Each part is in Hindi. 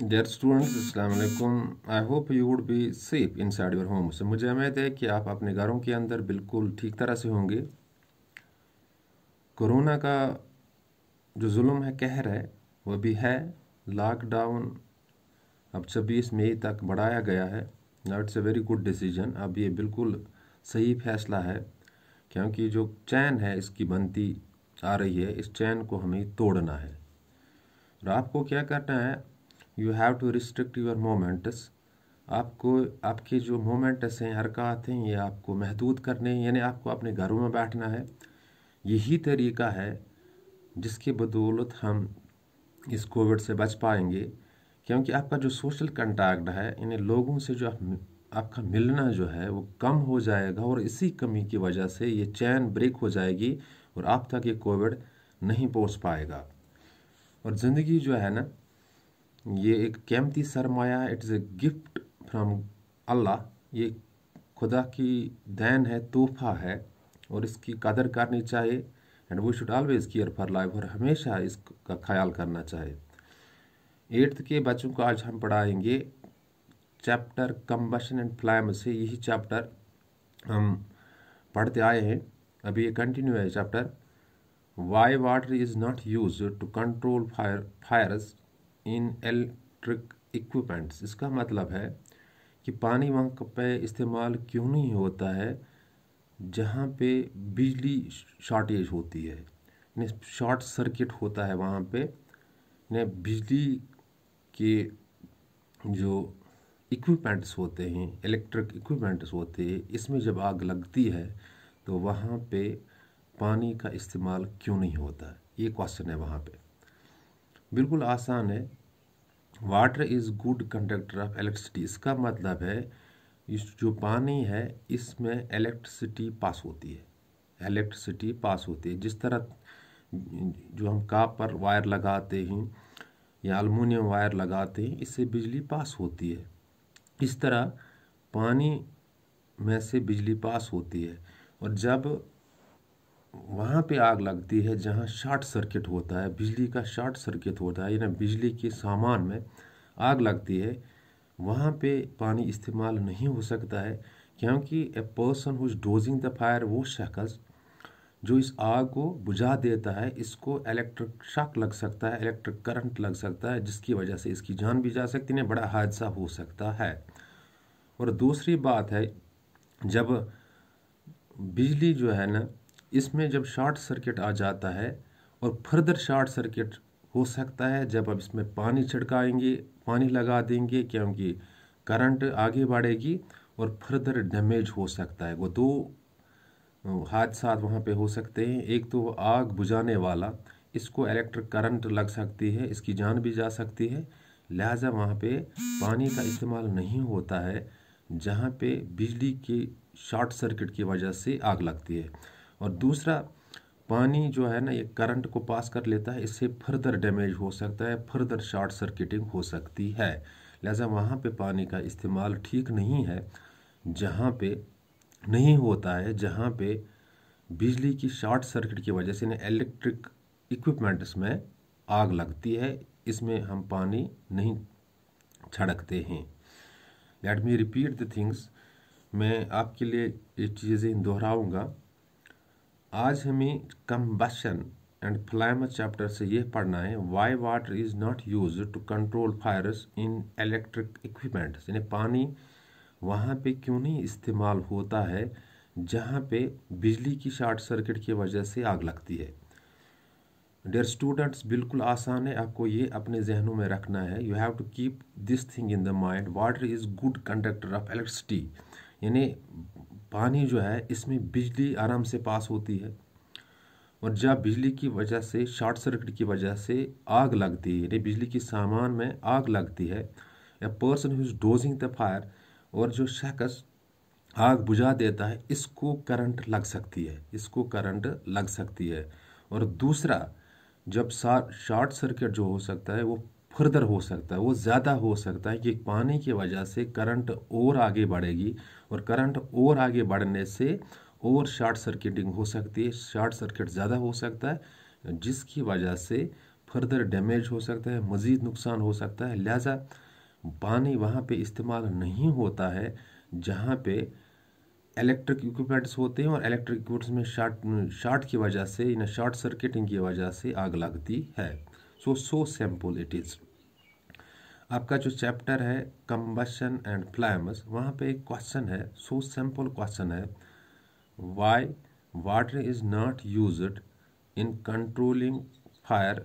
Dear students, Assalamualaikum. I hope you would be safe inside your homes मुझे उम्मीद है कि आप अपने घरों के अंदर बिल्कुल ठीक तरह से होंगे कोरोना का जो जुल्म है कहर है वह भी है लॉकडाउन अब छब्बीस मई तक बढ़ाया गया है ना it's a very good decision अब ये बिल्कुल सही फैसला है क्योंकि जो चैन है इसकी बनती आ रही है इस चैन को हमें तोड़ना है और आपको क्या करना है you have to restrict your moments आपको आपके जो मोमेंट्स हैं हरकत हैं ये आपको महदूद करने हैं यानी आपको अपने घरों में बैठना है यही तरीका है जिसके बदौलत हम इस कोविड से बच पाएंगे क्योंकि आपका जो सोशल कंटैक्ट है यानी लोगों से जो आप आपका मिलना जो है वो कम हो जाएगा और इसी कमी की वजह से ये चैन ब्रेक हो जाएगी और आप तक ये कोविड नहीं पहुंच पाएगा और ज़िंदगी जो है ना ये एक कीमती सरमाया it's a gift from Allah ये खुदा की दैन है तोहफा है और इसकी कदर करनी चाहिए and we should always care for life और हमेशा इसका ख्याल करना चाहिए एट्थ के बच्चों को आज हम पढ़ाएंगे चैप्टर कम्बशन एंड फ्लैम से यही चैप्टर हम पढ़ते आए हैं अभी ये कंटिन्यू है chapter why water is not use to control fire fires in electric equipments इसका मतलब है कि पानी वहाँ पे इस्तेमाल क्यों नहीं होता है जहाँ पे बिजली शॉर्टेज होती है यानी शॉर्ट सर्किट होता है वहाँ पे ने बिजली के जो इक्विपमेंट्स होते हैं इलेक्ट्रिक इक्विपमेंट्स होते हैं इसमें जब आग लगती है तो वहाँ पे पानी का इस्तेमाल क्यों नहीं होता ये क्वेश्चन है वहाँ पे बिल्कुल आसान है water is good conductor of electricity इसका मतलब है इस जो पानी है इसमें इलेक्ट्रिसिटी पास होती है इलेक्ट्रिसिटी पास होती है जिस तरह जो हम कापर वायर लगाते हैं या अलमोनियम वायर लगाते हैं इससे बिजली पास होती है इस तरह पानी में से बिजली पास होती है और जब वहाँ पे आग लगती है जहाँ शॉर्ट सर्किट होता है बिजली का शॉर्ट सर्किट होता है यानी बिजली के सामान में आग लगती है वहाँ पे पानी इस्तेमाल नहीं हो सकता है क्योंकि a person who is dousing the fire वो शख्स जो इस आग को बुझा देता है इसको इलेक्ट्रिक शॉक लग सकता है इलेक्ट्रिक करंट लग सकता है जिसकी वजह से इसकी जान भी जा सकती है बड़ा हादसा हो सकता है और दूसरी बात है जब बिजली जो है ना इसमें जब शॉर्ट सर्किट आ जाता है और फर्दर शॉर्ट सर्किट हो सकता है जब आप इसमें पानी छिड़काएंगे पानी लगा देंगे क्योंकि करंट आगे बढ़ेगी और फर्दर डैमेज हो सकता है वो दो हादसा वहाँ पे हो सकते हैं एक तो आग बुझाने वाला इसको इलेक्ट्रिक करंट लग सकती है इसकी जान भी जा सकती है लिहाजा वहाँ पे पानी का इस्तेमाल नहीं होता है जहाँ पे बिजली के शॉर्ट सर्किट की वजह से आग लगती है और दूसरा पानी जो है ना ये करंट को पास कर लेता है इससे फर्दर डैमेज हो सकता है फर्दर शॉर्ट सर्किटिंग हो सकती है लिहाजा वहाँ पे पानी का इस्तेमाल ठीक नहीं है जहाँ पे नहीं होता है जहाँ पे बिजली की शॉर्ट सर्किट की वजह से इलेक्ट्रिक इक्विपमेंट्स में आग लगती है इसमें हम पानी नहीं छड़कते हैं let me repeat the things मैं आपके लिए ये चीज़ें दोहराऊँगा आज हमें कम्बशन एंड फ्लाइमा चैप्टर से यह पढ़ना है why water is not use to control fires in electric equipment यानी पानी वहाँ पे क्यों नहीं इस्तेमाल होता है जहाँ पे बिजली की शॉर्ट सर्किट की वजह से आग लगती है डेयर स्टूडेंट्स बिल्कुल आसान है आपको ये अपने जहनों में रखना है you have to keep this thing in the mind water is good conductor of electricity यानी पानी जो है इसमें बिजली आराम से पास होती है और जब बिजली की वजह से शॉर्ट सर्किट की वजह से आग लगती है यानी बिजली की सामान में आग लगती है या person who is dousing the fire और जो शख्स आग बुझा देता है इसको करंट लग सकती है इसको करंट लग सकती है और दूसरा जब शॉर्ट सर्किट जो हो सकता है वो फर्दर हो सकता है वो ज़्यादा हो सकता है कि पानी की वजह से करंट और आगे बढ़ेगी और करंट और आगे बढ़ने से और शॉर्ट सर्किटिंग हो सकती है शॉर्ट सर्किट ज़्यादा हो सकता है जिसकी वजह से फर्दर डैमेज हो सकता है मज़ीद नुकसान हो सकता है लिहाजा पानी वहाँ पे इस्तेमाल नहीं होता है जहाँ पे इलेक्ट्रिक इक्विपमेंट्स होते हैं और इलेक्ट्रिक इक्विपमेंट्स में शॉर्ट शॉर्ट की वजह से या शॉर्ट सर्किटिंग की वजह से आग लगती है so so sample it is आपका जो चैप्टर है कम्बशन एंड फ्लैम्स वहाँ पे एक क्वेश्चन है सो सैम्पल क्वेश्चन है why water is not use in controlling fire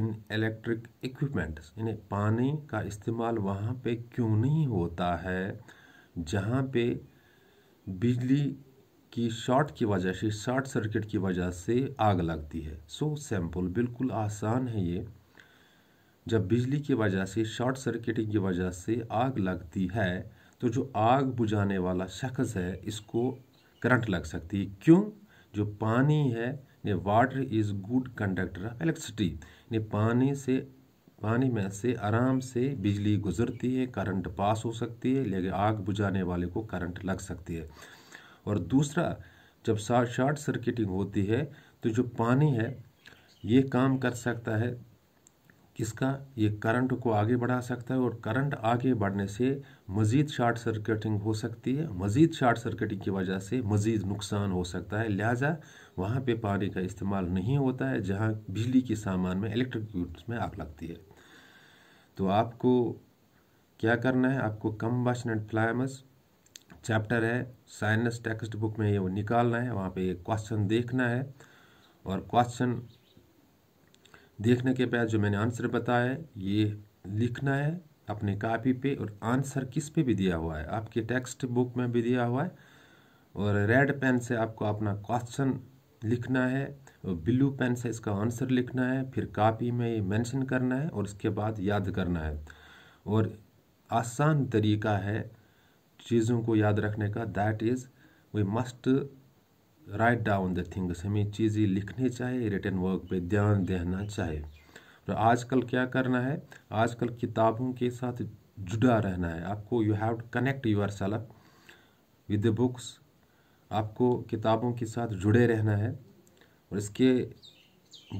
in electric equipments यानी पानी का इस्तेमाल वहाँ पे क्यों नहीं होता है जहाँ पे बिजली कि शॉर्ट की वजह से शॉर्ट सर्किट की वजह से आग लगती है सो सैम्पल बिल्कुल आसान है ये जब बिजली की वजह से शॉर्ट सर्किटिंग की वजह से आग लगती है तो जो आग बुझाने वाला शख्स है इसको करंट लग सकती है क्यों जो पानी है ने water is good conductor of electricity ने पानी से पानी में से आराम से बिजली गुजरती है करंट पास हो सकती है लेकिन आग बुझाने वाले को करंट लग सकती है और दूसरा जब शॉर्ट सर्किटिंग होती है तो जो पानी है ये काम कर सकता है किसका ये करंट को आगे बढ़ा सकता है और करंट आगे बढ़ने से मज़ीद शॉर्ट सर्किटिंग हो सकती है मज़ीद शॉर्ट सर्किटिंग की वजह से मज़ीद नुकसान हो सकता है लिहाजा वहाँ पे पानी का इस्तेमाल नहीं होता है जहाँ बिजली के सामान में इलेक्ट्रिक यूट्स में आग लगती है तो आपको क्या करना है आपको कम्बशन एंड फ्लाइमस चैप्टर है साइनस टेक्स्ट बुक में ये वो निकालना है वहाँ पे क्वेश्चन देखना है और क्वेश्चन देखने के बाद जो मैंने आंसर बताया ये लिखना है अपने कापी पे और आंसर किस पे भी दिया हुआ है आपके टेक्स्ट बुक में भी दिया हुआ है और रेड पेन से आपको अपना क्वेश्चन लिखना है और ब्लू पेन से इसका आंसर लिखना है फिर कापी में ये मैंशन करना है और उसके बाद याद करना है और आसान तरीका है चीज़ों को याद रखने का that is we must write down the things हमें चीज़ें लिखनी चाहिए रिटर्न वर्क पे ध्यान देना चाहिए और तो आजकल क्या करना है आजकल किताबों के साथ जुड़ा रहना है आपको you have to connect yourself with the books आपको किताबों के साथ जुड़े रहना है और इसके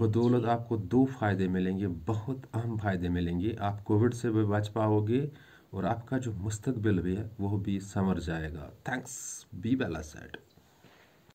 बदौलत आपको दो फायदे मिलेंगे बहुत अहम फायदे मिलेंगे आप कोविड से भी बच पाओगे और आपका जो मुस्तबिल भी है वह भी संवर जाएगा थैंक्स बी बेला सेट